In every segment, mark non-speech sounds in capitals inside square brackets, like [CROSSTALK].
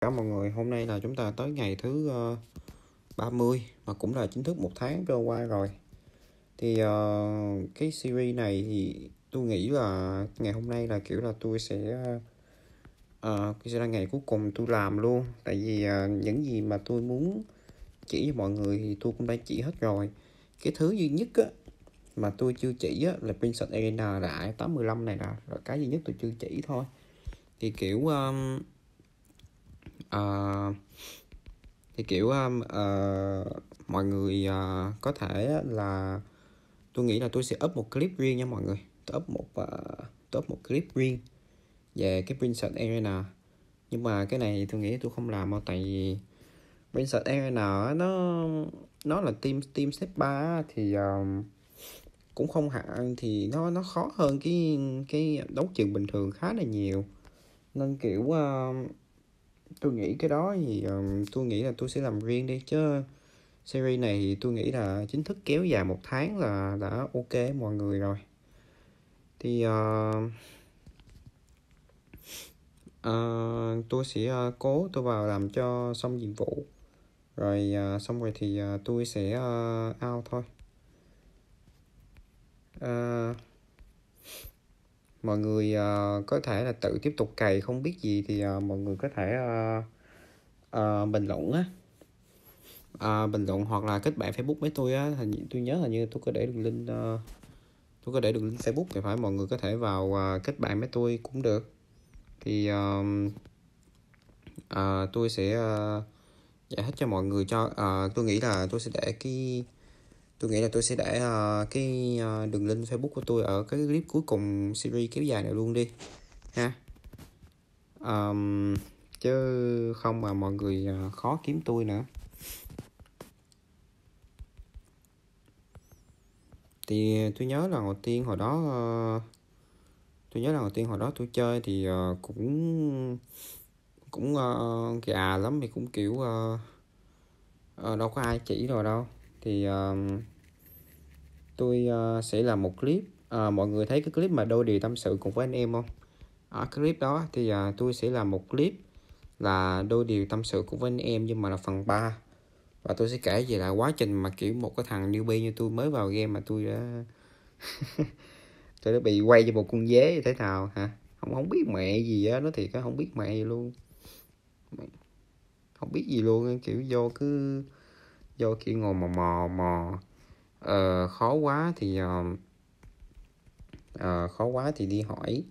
cả mọi người hôm nay là chúng ta tới ngày thứ uh, ờ, 30 mà cũng là chính thức một tháng trôi qua rồi thì ờ, cái series này thì tôi nghĩ là ngày hôm nay là kiểu là tôi sẽ uh, sẽ là ngày cuối cùng tôi làm luôn tại vì những gì mà tôi muốn chỉ cho mọi người thì tôi cũng đã chỉ hết rồi cái thứ duy nhất á, mà tôi chưa chỉ á, là princess Arena là 85 này là, là cái duy nhất tôi chưa chỉ thôi thì kiểu um, Ờ, thì kiểu uh, mọi người uh, có thể là tôi nghĩ là tôi sẽ up một clip riêng nha mọi người tôi up một uh, tôi up một clip riêng về cái princess Arena nhưng mà cái này tôi nghĩ tôi không làm đâu tại vì princess Arena nó nó là team team step 3 thì um, cũng không hạn thì nó nó khó hơn cái cái đấu trường bình thường khá là nhiều nên kiểu uh, tôi nghĩ cái đó thì um, tôi nghĩ là tôi sẽ làm riêng đi chứ series này thì tôi nghĩ là chính thức kéo dài một tháng là đã ok mọi người rồi thì uh, uh, tôi sẽ uh, cố tôi vào làm cho xong nhiệm vụ rồi uh, xong rồi thì uh, tôi sẽ uh, out thôi uh, mọi người uh, có thể là tự tiếp tục cày không biết gì thì uh, mọi người có thể uh, uh, bình luận á uh, bình luận hoặc là kết bạn facebook với tôi á hình như tôi nhớ là như tôi có để đường link uh, tôi có để đường link facebook thì phải mọi người có thể vào uh, kết bạn với tôi cũng được thì uh, uh, tôi sẽ uh, giải thích cho mọi người cho uh, tôi nghĩ là tôi sẽ để cái tôi nghĩ là tôi sẽ để uh, cái uh, đường link facebook của tôi ở cái clip cuối cùng series kéo dài này luôn đi ha um, chứ không mà mọi người uh, khó kiếm tôi nữa thì tôi nhớ là đầu tiên hồi đó uh, tôi nhớ là đầu tiên hồi đó tôi chơi thì uh, cũng cũng uh, gà lắm thì cũng kiểu uh, uh, đâu có ai chỉ rồi đâu thì uh, tôi uh, sẽ làm một clip uh, mọi người thấy cái clip mà đôi điều tâm sự cùng với anh em không ở clip đó thì uh, tôi sẽ làm một clip là đôi điều tâm sự cùng với anh em nhưng mà là phần 3 và tôi sẽ kể về là quá trình mà kiểu một cái thằng newbie như tôi mới vào game mà tôi đã [LAUGHS] tôi đã bị quay cho một con dế như thế nào hả không không biết mẹ gì á nó thiệt á không biết mẹ gì luôn không biết gì luôn kiểu vô cứ do khi ngồi mò mò mò uh, khó quá thì uh, uh, khó quá thì đi hỏi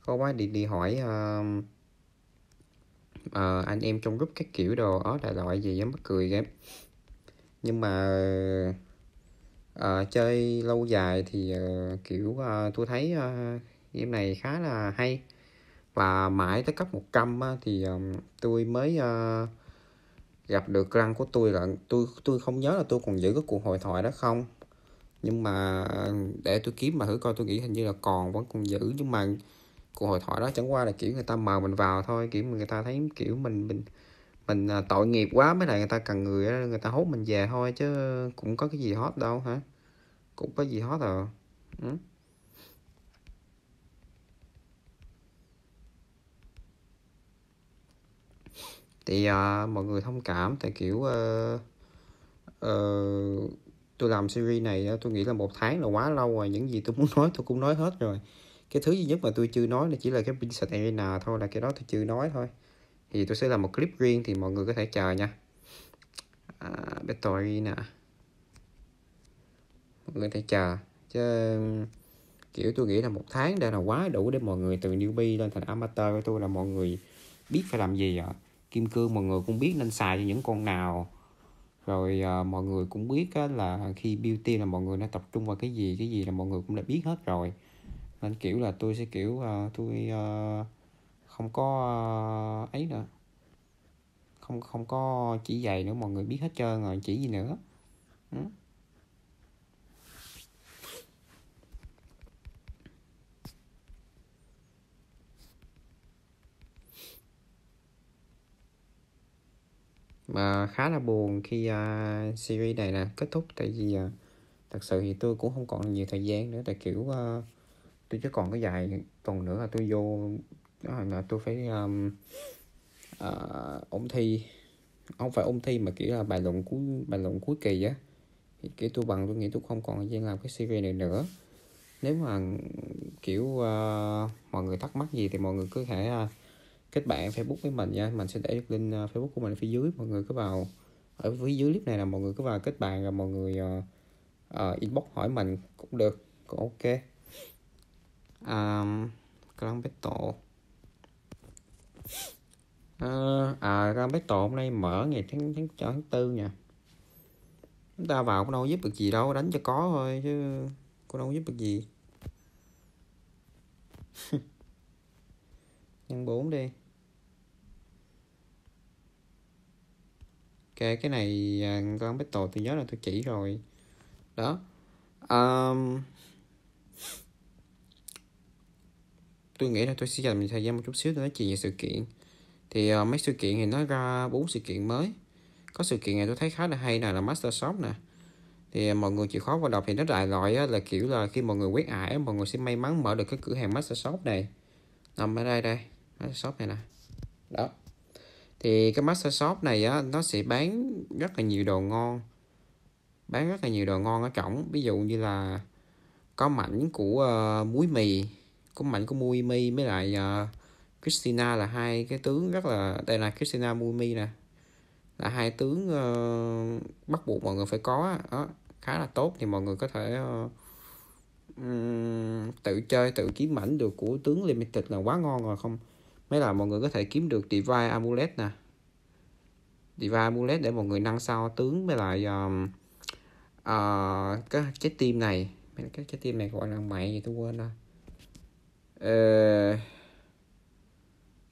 khó quá thì đi hỏi uh, uh, anh em trong group các kiểu đồ đó đại loại gì dám bắt cười ghép nhưng mà uh, chơi lâu dài thì uh, kiểu uh, tôi thấy uh, game này khá là hay và mãi tới cấp 100 á, thì um, tôi mới uh, gặp được răng của tôi là tôi tôi không nhớ là tôi còn giữ cái cuộc hội thoại đó không nhưng mà để tôi kiếm mà thử coi tôi nghĩ hình như là còn vẫn còn giữ nhưng mà cuộc hội thoại đó chẳng qua là kiểu người ta mời mình vào thôi kiểu người ta thấy kiểu mình mình mình à, tội nghiệp quá mới lại người ta cần người người ta hốt mình về thôi chứ cũng có cái gì hot đâu hả cũng có gì hot à ừ? thì à, mọi người thông cảm tại kiểu uh, uh, tôi làm series này ờ, tôi nghĩ là một tháng là quá lâu rồi những gì tôi muốn [LAUGHS] nói tôi cũng nói hết rồi cái thứ duy nhất mà tôi chưa nói là chỉ là cái Vincent Arena thôi là cái đó tôi chưa nói thôi thì tôi sẽ làm một clip riêng thì mọi người có thể chờ nha à, Battle Arena mọi người thể chờ chứ kiểu tôi nghĩ là một tháng đã là quá đủ để mọi người từ newbie lên thành amateur của tôi là mọi người biết phải làm gì rồi kim cương mọi người cũng biết nên xài cho những con nào rồi à, mọi người cũng biết á, là khi beauty là mọi người đã tập trung vào cái gì cái gì là mọi người cũng đã biết hết rồi nên kiểu là tôi sẽ kiểu à, tôi à, không có à, ấy nữa không không có chỉ dạy nữa mọi người biết hết trơn rồi chỉ gì nữa ừ. mà khá là buồn khi uh, series này là kết thúc tại vì uh, thật sự thì tôi cũng không còn nhiều thời gian nữa tại kiểu uh, tôi chỉ còn cái dài tuần nữa là tôi vô là tôi phải um, uh, ôn thi không phải ôn thi mà kiểu là bài luận cuối bài luận cuối kỳ á thì kiểu tôi bằng tôi nghĩ tôi không còn thời gian làm cái series này nữa nếu mà kiểu uh, mọi người thắc mắc gì thì mọi người cứ thể uh, kết bạn Facebook với mình nha mình sẽ để link uh, Facebook của mình ở phía dưới mọi người cứ vào ở phía dưới clip này là mọi người cứ vào kết bạn rồi mọi người uh, uh, inbox hỏi mình cũng được cũng ok um, Clan Battle uh, à Clan Battle hôm nay mở ngày tháng tháng tháng tư nha chúng ta vào cũng đâu giúp được gì đâu đánh cho có thôi chứ cũng đâu giúp được gì [LAUGHS] nhân 4 đi ok cái này à, con bích tổ tôi nhớ là tôi chỉ rồi đó um, tôi nghĩ là tôi sẽ dành thời gian một chút xíu để nói chuyện về sự kiện thì uh, mấy sự kiện thì nó ra bốn sự kiện mới có sự kiện này tôi thấy khá là hay này là master shop nè thì à, mọi người chịu khó vào đọc thì nó đại loại á, là kiểu là khi mọi người quyết ải mọi người sẽ may mắn mở được cái cửa hàng master shop này nằm ở đây đây master shop này nè đó thì cái master shop này á, nó sẽ bán rất là nhiều đồ ngon bán rất là nhiều đồ ngon ở trỏng ví dụ như là có mảnh của uh, ờ, muối mì có mảnh của muối mì với lại uh, Christina là hai cái tướng rất là đây là Christina mui mi nè là hai tướng uh, bắt buộc mọi người phải có đó, khá là tốt thì mọi người có thể uh, um, tự chơi tự kiếm mảnh được của tướng limited là quá ngon rồi không mới là mọi người có thể kiếm được Divine Amulet nè Divine Amulet để mọi người nâng sao tướng với lại um, uh, cái trái tim này cái trái tim này gọi là mẹ gì tôi quên rồi uh,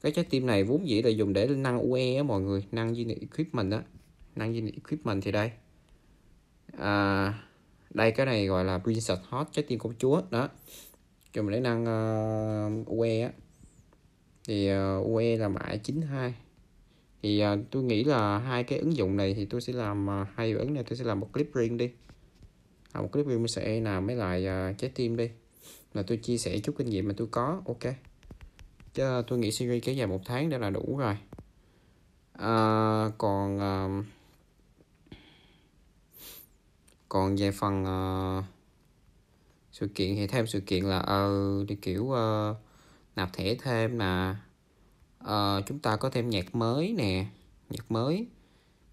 cái trái tim này vốn dĩ là dùng để nâng UE á mọi người năng unit equipment đó năng unit equipment thì đây à, đây cái này gọi là princess hot trái tim công chúa đó dùng để nâng uh, ờ, UE á thì uh, ờ, UE là mã 92 thì uh, tôi nghĩ là hai cái ứng dụng này thì tôi sẽ làm uh, hai ứng này tôi sẽ làm một clip riêng đi à, một clip riêng tôi sẽ làm mấy lại uh, trái tim đi là tôi chia sẻ chút kinh nghiệm mà tôi có ok chứ uh, tôi nghĩ series kéo dài một tháng đã là đủ rồi à, còn uh, còn về phần uh, sự kiện thì thêm sự kiện là uh, đi kiểu uh, nạp thẻ thêm là uh, ờ, chúng ta có thêm nhạc mới nè nhạc mới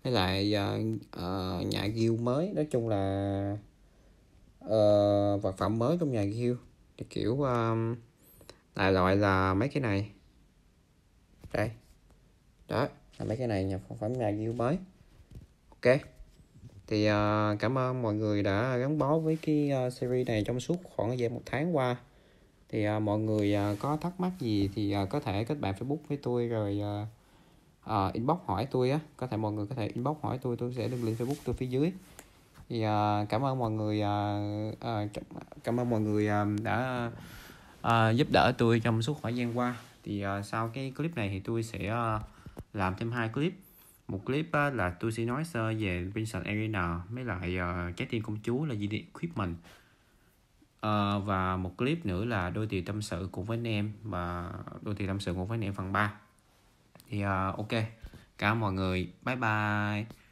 với lại uh, uh, nhà guild mới nói chung là uh, vật phẩm mới trong nhà guild kiểu um, đại loại là mấy cái này đây đó là mấy cái này nhập phẩm nhà guild mới ok thì uh, cảm ơn mọi người đã gắn bó với cái uh, series này trong suốt khoảng thời gian một tháng qua thì à, mọi người à, có thắc mắc gì thì à, có thể kết bạn facebook với tôi rồi à, à, inbox hỏi tôi á có thể mọi người có thể inbox hỏi tôi tôi sẽ đừng link facebook tôi phía dưới thì à, cảm ơn mọi người à, à, cảm ơn mọi người à, đã à, giúp đỡ tôi trong suốt khoảng gian qua thì à, sau cái clip này thì tôi sẽ à, làm thêm hai clip một clip á, là tôi sẽ nói sơ về Vincent Arena với lại uh, trái tim công chúa là gì đi equipment à, và một clip nữa là đôi tiền tâm sự cùng với anh em và đôi tiền tâm sự cùng với anh em phần 3 thì uh, ok cảm ơn mọi người bye bye